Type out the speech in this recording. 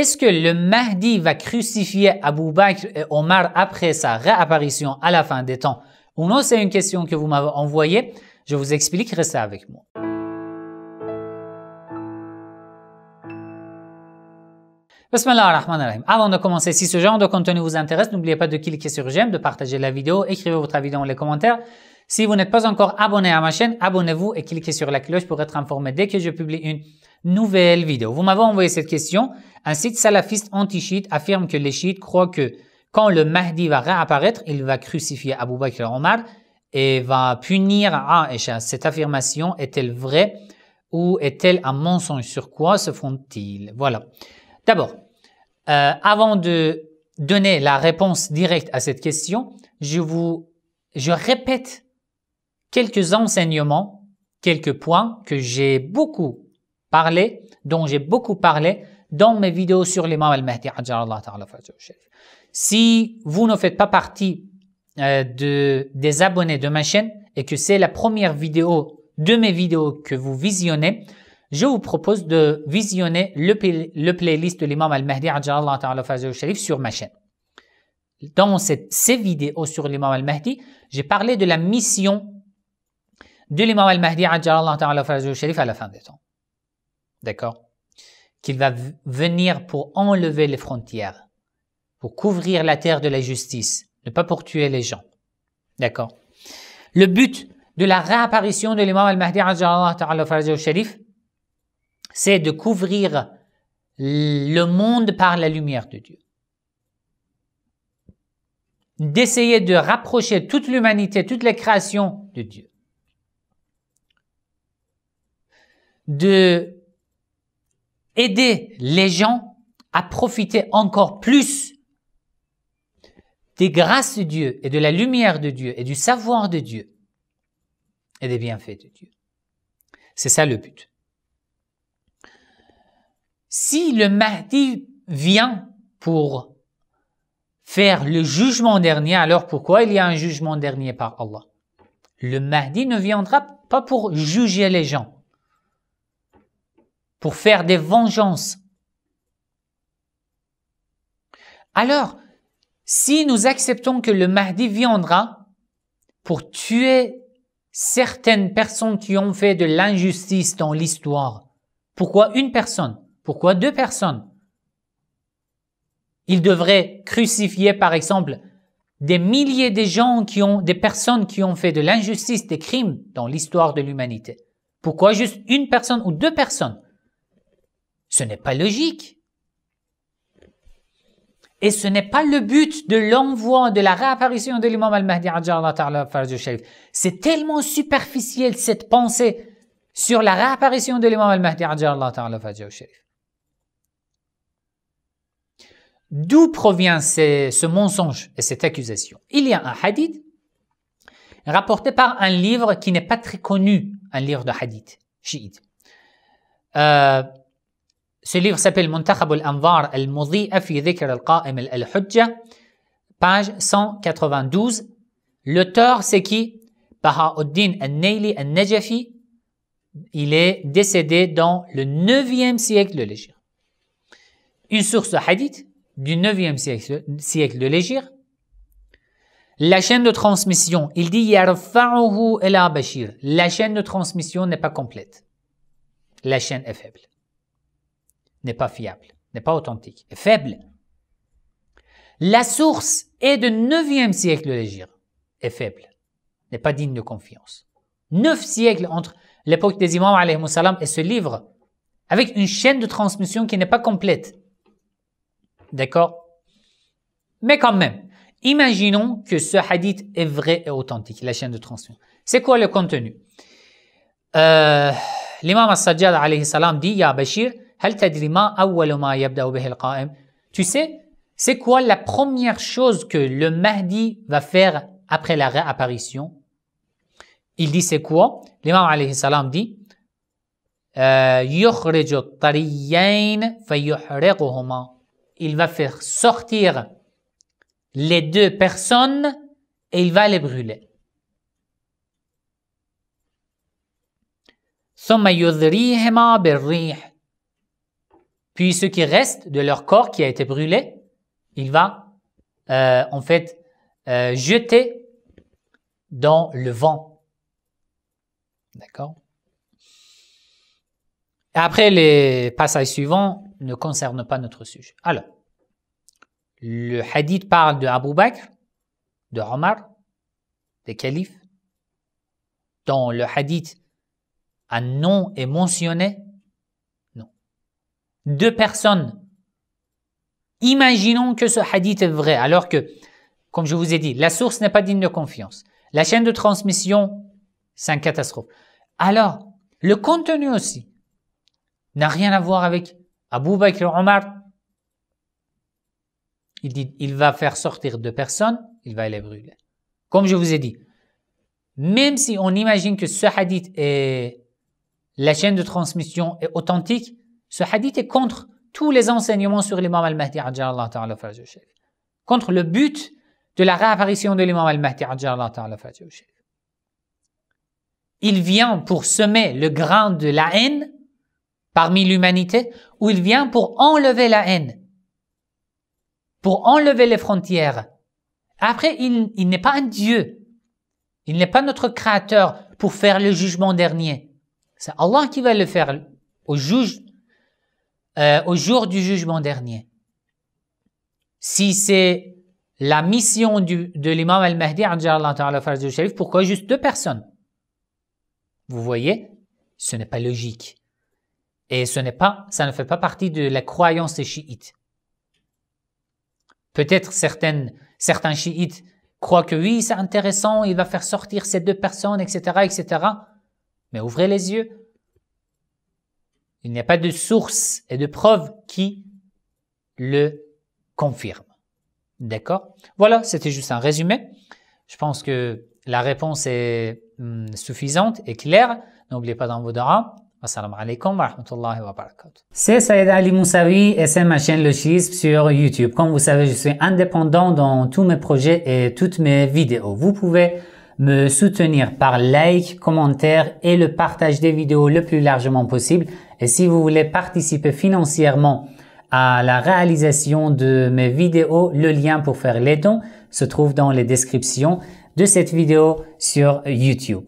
Est-ce que le Mahdi va crucifier Abou Bakr et Omar après sa réapparition à la fin des temps ou non C'est une question que vous m'avez envoyée. Je vous expliquerai ça avec moi. Avant de commencer, si ce genre de contenu vous intéresse, n'oubliez pas de cliquer sur j'aime, de partager la vidéo, écrivez votre avis dans les commentaires. Si vous n'êtes pas encore abonné à ma chaîne, abonnez-vous et cliquez sur la cloche pour être informé dès que je publie une nouvelle vidéo. Vous m'avez envoyé cette question. Un site salafiste anti-chiite affirme que les chiites croient que quand le Mahdi va réapparaître, il va crucifier Abu Bakr Omar et va punir Aïcha. Cette affirmation est-elle vraie ou est-elle un mensonge Sur quoi se font-ils Voilà. D'abord, euh, avant de donner la réponse directe à cette question, je vous je répète quelques enseignements, quelques points que j'ai beaucoup parlé, dont j'ai beaucoup parlé dans mes vidéos sur l'imam al-Mahdi, Si vous ne faites pas partie euh, de, des abonnés de ma chaîne et que c'est la première vidéo de mes vidéos que vous visionnez, je vous propose de visionner le, le playlist de l'imam al-Mahdi sur ma chaîne. Dans ces vidéos sur l'imam al-Mahdi, j'ai parlé de la mission de l'imam al-Mahdi à la fin des temps. D'accord qu'il va venir pour enlever les frontières, pour couvrir la terre de la justice, ne pas pour tuer les gens. D'accord Le but de la réapparition de l'imam al-Mahdi, c'est de couvrir le monde par la lumière de Dieu. D'essayer de rapprocher toute l'humanité, toutes les créations de Dieu. De aider les gens à profiter encore plus des grâces de Dieu et de la lumière de Dieu et du savoir de Dieu et des bienfaits de Dieu. C'est ça le but. Si le Mahdi vient pour faire le jugement dernier, alors pourquoi il y a un jugement dernier par Allah Le Mahdi ne viendra pas pour juger les gens pour faire des vengeances. Alors, si nous acceptons que le Mahdi viendra pour tuer certaines personnes qui ont fait de l'injustice dans l'histoire, pourquoi une personne Pourquoi deux personnes Il devrait crucifier, par exemple, des milliers de gens qui ont, des personnes qui ont fait de l'injustice, des crimes dans l'histoire de l'humanité. Pourquoi juste une personne ou deux personnes ce n'est pas logique. Et ce n'est pas le but de l'envoi, de la réapparition de l'imam al-Mahdi, c'est tellement superficiel cette pensée sur la réapparition de l'imam al-Mahdi, D'où provient ce mensonge et cette accusation Il y a un hadith rapporté par un livre qui n'est pas très connu, un livre de hadith chiite. Euh, ce livre s'appelle Muntakhab al-Anwar al mudia fi dhikr al-Qa'im al-Hujja, page 192. L'auteur, c'est qui Baha'uddin al nayli al-Najafi. Il est décédé dans le 9e siècle de l'Égypte. Une source de hadith du 9e siècle, de l'Égypte. La chaîne de transmission, il dit Yarfa'uhu ila Bashir. La chaîne de transmission n'est pas complète. La chaîne est faible n'est pas fiable, n'est pas authentique, est faible. La source est de 9e siècle l'Égypte, est faible, n'est pas digne de confiance. Neuf siècles entre l'époque des imams et ce livre, avec une chaîne de transmission qui n'est pas complète. D'accord Mais quand même, imaginons que ce hadith est vrai et authentique, la chaîne de transmission. C'est quoi le contenu euh, L'imam al-Sajjad dit, Ya Bashir, tu sais, c'est quoi la première chose que le Mahdi va faire après la réapparition Il dit c'est quoi L'imam alayhi salam dit euh, Il va faire sortir les deux personnes et il va les brûler. Puis ce qui reste de leur corps qui a été brûlé, il va euh, en fait euh, jeter dans le vent. D'accord Après, les passages suivants ne concernent pas notre sujet. Alors, le hadith parle de Abu Bakr, de Omar, des califes. dont le hadith, un nom est mentionné deux personnes. Imaginons que ce hadith est vrai, alors que, comme je vous ai dit, la source n'est pas digne de confiance. La chaîne de transmission, c'est une catastrophe. Alors, le contenu aussi n'a rien à voir avec Abu Bakr Omar. Il dit, il va faire sortir deux personnes, il va les brûler. Comme je vous ai dit, même si on imagine que ce hadith et la chaîne de transmission est authentique, ce hadith est contre tous les enseignements sur l'imam al-Mahdi, contre le but de la réapparition de l'imam al-Mahdi. Il vient pour semer le grain de la haine parmi l'humanité ou il vient pour enlever la haine, pour enlever les frontières. Après, il, il n'est pas un Dieu. Il n'est pas notre créateur pour faire le jugement dernier. C'est Allah qui va le faire au juge euh, au jour du jugement dernier. Si c'est la mission de l'imam al-Mahdi, pourquoi juste deux personnes Vous voyez, ce n'est pas logique. Et ce n'est pas, ça ne fait pas partie de la croyance des chiites. Peut-être certaines, certains chiites croient que oui, c'est intéressant, il va faire sortir ces deux personnes, etc., etc. Mais ouvrez les yeux, il n'y a pas de source et de preuve qui le confirme. D'accord Voilà, c'était juste un résumé. Je pense que la réponse est hmm, suffisante et claire. N'oubliez pas vos vos Assalamu alaikum wa rahmatullahi wa barakatuh. C'est Saïd Ali Moussavi et c'est ma chaîne Le Chisme sur YouTube. Comme vous savez, je suis indépendant dans tous mes projets et toutes mes vidéos. Vous pouvez me soutenir par like, commentaire et le partage des vidéos le plus largement possible. Et si vous voulez participer financièrement à la réalisation de mes vidéos, le lien pour faire les dons se trouve dans les descriptions de cette vidéo sur YouTube.